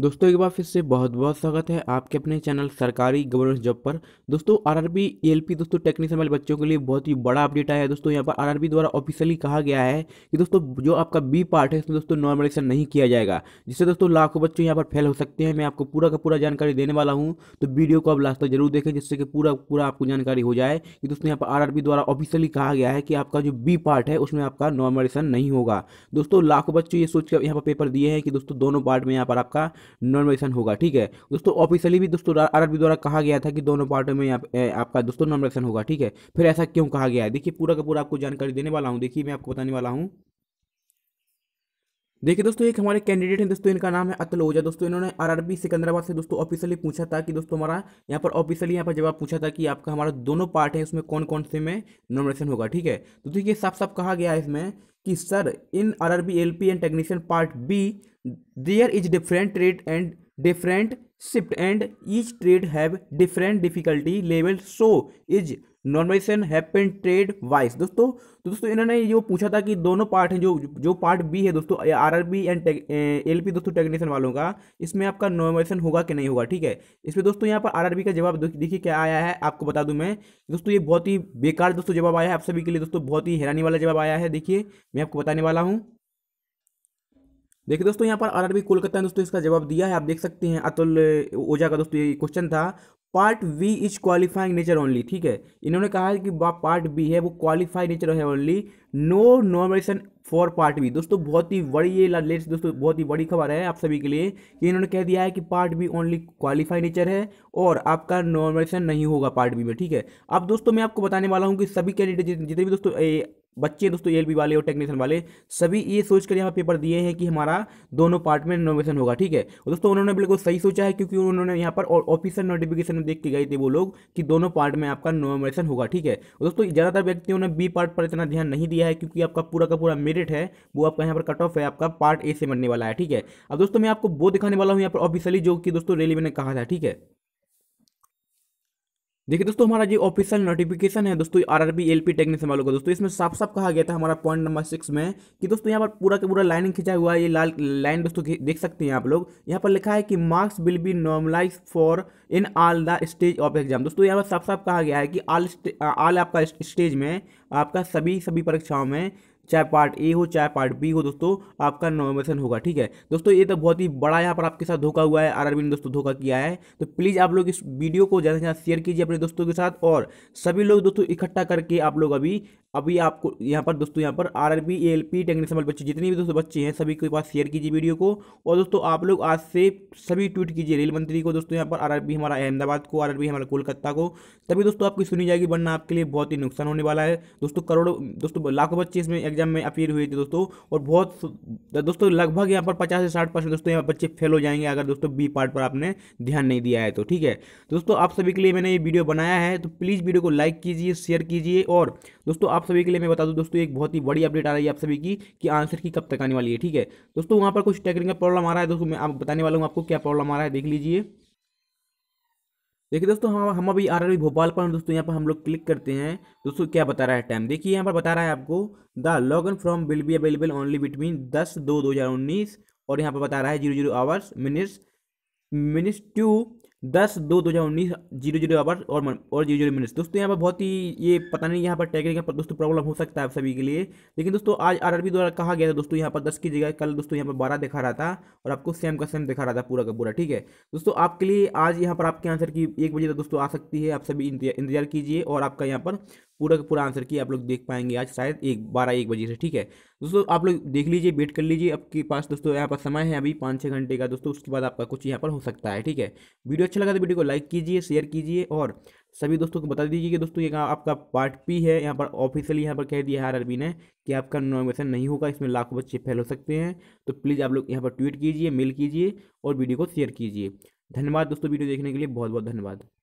दोस्तों एक बार फिर से बहुत बहुत स्वागत है आपके अपने चैनल सरकारी गवर्नमेंट जॉब पर दोस्तों आरआरबी एएलपी दोस्तों टेक्नीशियन वाले बच्चों के लिए बहुत ही बड़ा अपडेट आया है दोस्तों यहाँ पर आरआरबी द्वारा ऑफिशियली कहा गया है कि दोस्तों जो आपका बी पार्ट है इसमें दोस्तों नॉर्मलेशन नहीं किया जाएगा जिससे दोस्तों लाखों बच्चों यहाँ पर फेल हो सकते हैं मैं आपको पूरा का पूरा जानकारी देने वाला हूँ तो वीडियो को आप लास्ट तक जरूर देखें जिससे कि पूरा पूरा आपको जानकारी हो जाए कि दोस्तों यहाँ पर आर द्वारा ऑफिशियली कहा गया है कि आपका जो बी पार्ट है उसमें आपका नॉर्मलेशन नहीं होगा दोस्तों लाखों बच्चों ये सोचकर यहाँ पर पेपर दिए हैं कि दोस्तों दोनों पार्ट में यहाँ पर आपका नॉमिनेशन होगा ठीक है दोस्तों ऑफिशियली भी दोस्तों आर द्वारा कहा गया था कि दोनों पार्टों में आप, ए, आपका दोस्तों नॉमिनेशन होगा ठीक है फिर ऐसा क्यों कहा गया है देखिए पूरा का पूरा आपको जानकारी देने वाला हूँ देखिए मैं आपको बताने वाला हूँ देखिए दोस्तों एक हमारे कैंडिडेट हैं दोस्तों इनका नाम है अतुल ओझा दोस्तों इन्होंने आरआरबी सिकंदराबाद से दोस्तों ऑफिशियली पूछा था कि दोस्तों हमारा यहाँ पर ऑफिशियली यहाँ पर जवाब पूछा था कि आपका हमारा दोनों पार्ट है उसमें कौन कौन से में नॉमिनेशन होगा ठीक है तो देखिए साफ साफ कहा गया है इसमें कि sir in R R B L P and technician part B there is different trade and different shift and each trade have different difficulty level so is normalisation happen trade wise दोस्तों तो दोस्तों इन्होंने जो पूछा था कि दोनों part हैं जो जो पार्ट बी है दोस्तों आरआरबी एंड एल पी दोस्तों टेक्नीशियन वालों का इसमें आपका नॉर्मलाइजेशन होगा कि नहीं होगा ठीक है इसमें दोस्तों यहाँ पर आरआरबी का जवाब देखिए क्या आया है आपको बता दूँ मैं दोस्तों ये बहुत ही बेकार दोस्तों जवाब आया है आप सभी के लिए दोस्तों बहुत ही हैरानी वाला जवाब आया है देखिए मैं आपको बताने वाला हूँ देखिए दोस्तों यहाँ पर आरआरबी कोलकाता ने दोस्तों इसका जवाब दिया है आप देख सकते हैं अतुल ओझा का दोस्तों ये क्वेश्चन था part B is qualifying nature only ठीक है इन्होंने कहा है कि पार्ट बी है वो क्वालिफाइड नेचर है only no nomination for part B दोस्तों बहुत ही बड़ी ये लेट्स दोस्तों बहुत ही बड़ी खबर है आप सभी के लिए कि इन्होंने कह दिया है कि part B only qualify nature है और आपका नॉमिनेशन नहीं होगा पार्ट बी में ठीक है अब दोस्तों मैं आपको बताने वाला हूँ कि सभी कैंडिडेट जितने भी दोस्तों बच्चे दोस्तों एल वाले और टेक्नीशियन वाले सभी ये सोचकर यहाँ पेपर दिए हैं कि हमारा दोनों पार्ट में रिनोवेशन होगा ठीक है दोस्तों उन्होंने बिल्कुल सही सोचा है क्योंकि उन्होंने यहाँ पर और ऑफिसर नोटिफिकेशन में देख के गए थे वो लोग कि दोनों पार्ट में आपका रिनोवेशन होगा ठीक है दोस्तों ज़्यादातर व्यक्तियों ने बी पार्ट पर इतना ध्यान नहीं दिया है क्योंकि आपका पूरा का पूरा मेरिट है वो आपका यहाँ पर कट ऑफ है आपका पार्ट ए से बनने वाला है ठीक है अब दोस्तों मैं आपको वो दिखाने वाला हूँ यहाँ पर ऑफिसली जो कि दोस्तों रेलवे ने कहा था ठीक है देखिए दोस्तों हमारा जो ऑफिशियल नोटिफिकेशन है दोस्तों R R B L P technique वालों को दोस्तों इसमें साफ साफ कहा गया था हमारा पॉइंट नंबर सिक्स में कि दोस्तों यहाँ पर पूरा का पूरा लाइन खींचा हुआ है ये लाल लाइन दोस्तों देख सकते हैं आप लोग यहाँ पर लिखा है कि marks will be normalised for in all the stage of exam दोस्तों यहाँ पर साफ साफ कहा गया है कि ऑल आल आपका स्टेज में आपका सभी सभी परीक्षाओं में चाहे पार्ट ए हो चाहे पार्ट बी हो दोस्तों आपका नॉमिनेशन होगा ठीक है दोस्तों ये तो बहुत ही बड़ा यहाँ पर आपके साथ धोखा हुआ है आर ने दोस्तों धोखा किया है तो प्लीज़ आप लोग इस वीडियो को ज़्यादा से ज़्यादा शेयर कीजिए अपने दोस्तों के साथ और सभी लोग दोस्तों इकट्ठा करके आप लोग अभी अभी आपको यहाँ पर दोस्तों यहाँ पर R R B L P technical बच्चे जितने भी दोस्तों बच्चे हैं सभी के पास शेयर कीजिए वीडियो को और दोस्तों आप लोग आज से सभी ट्वीट कीजिए रेल मंत्री को दोस्तों यहाँ पर आर आर बी हमारा अहमदाबाद को आर आर बी हमारा कोलकाता को तभी दोस्तों आपकी सुनी जाएगी वरना आपके लिए बहुत ही नुकसान होने वाला है दोस्तों करोड़ों दोस्तों लाखों बच्चे इसमें एग्जाम में अपीयर हुए थे दोस्तों और बहुत दोस्तों लगभग यहाँ पर पचास से साठ परसेंट दोस्तों यहाँ बच्चे फेल हो जाएंगे अगर दोस्तों बी पार्ट पर आपने ध्यान नहीं दिया है तो ठीक है दोस्तों आप सभी के लिए मैंने ये वीडियो बनाया है तो प्लीज़ वीडियो को लाइक कीजिए शेयर कीजिए और दोस्तों आप सभी के लिए मैं बता दूँ दोस्तों एक बहुत ही बड़ी अपडेट आ रही है आप सभी की कि आंसर की कब तक आने वाली है ठीक है दोस्तों वहाँ पर कुछ टेक्निकल प्रॉब्लम आ रहा है दोस्तों मैं आप बताने वाला हूँ आपको क्या प्रॉब्लम आ रहा है देख लीजिए देखिए दोस्तों हम हम अभी आ रहे हैं भोपाल पर दोस्तों यहाँ पर हम लोग क्लिक करते हैं दोस्तों क्या बता रहा है टाइम देखिए यहाँ पर बता रहा है आपको the log in from will be available only between दस दो दो हज़ार उन्नीस और यहाँ पर बता रहा है zero zero hours minutes minutes to दस दो दो हज़ार उन्नीस जीरो जीरो आवर और और जीरो जीरो मिनट्स दोस्तों यहाँ पर बहुत ही ये पता नहीं यहाँ पर टैगरिंग पर दोस्तों प्रॉब्लम हो सकता है सभी के लिए लेकिन दोस्तों आज आरआरबी द्वारा कहा गया था दोस्तों यहाँ पर दस की जगह कल दोस्तों यहाँ पर बारह दिखा रहा था और आपको सेम का सेम दिखा रहा था पूरा का पूरा ठीक है दोस्तों आपके लिए आज यहाँ पर आपके आंसर की एक बजे तक दोस्तों आ सकती है आप सभी इंतजार कीजिए और आपका यहाँ पर पूरा का पूरा आंसर की आप लोग देख पाएंगे आज शायद एक बारह एक बजे से ठीक है दोस्तों आप लोग देख लीजिए वेट कर लीजिए आपके पास दोस्तों यहाँ पर समय है अभी पाँच छः घंटे का दोस्तों उसके बाद आपका कुछ यहाँ पर हो सकता है ठीक है वीडियो अच्छा लगा तो वीडियो को लाइक कीजिए शेयर कीजिए और सभी दोस्तों को बता दीजिए कि दोस्तों ये आपका पार्ट पी है यहाँ पर ऑफिशियली यहाँ पर कह दिया है आर ने कि आपका नॉमिनेशन नहीं होगा इसमें लाखों बच्चे फेल हो सकते हैं तो प्लीज़ आप लोग यहाँ पर ट्वीट कीजिए मेल कीजिए और वीडियो को शेयर कीजिए धन्यवाद दोस्तों वीडियो देखने के लिए बहुत बहुत धन्यवाद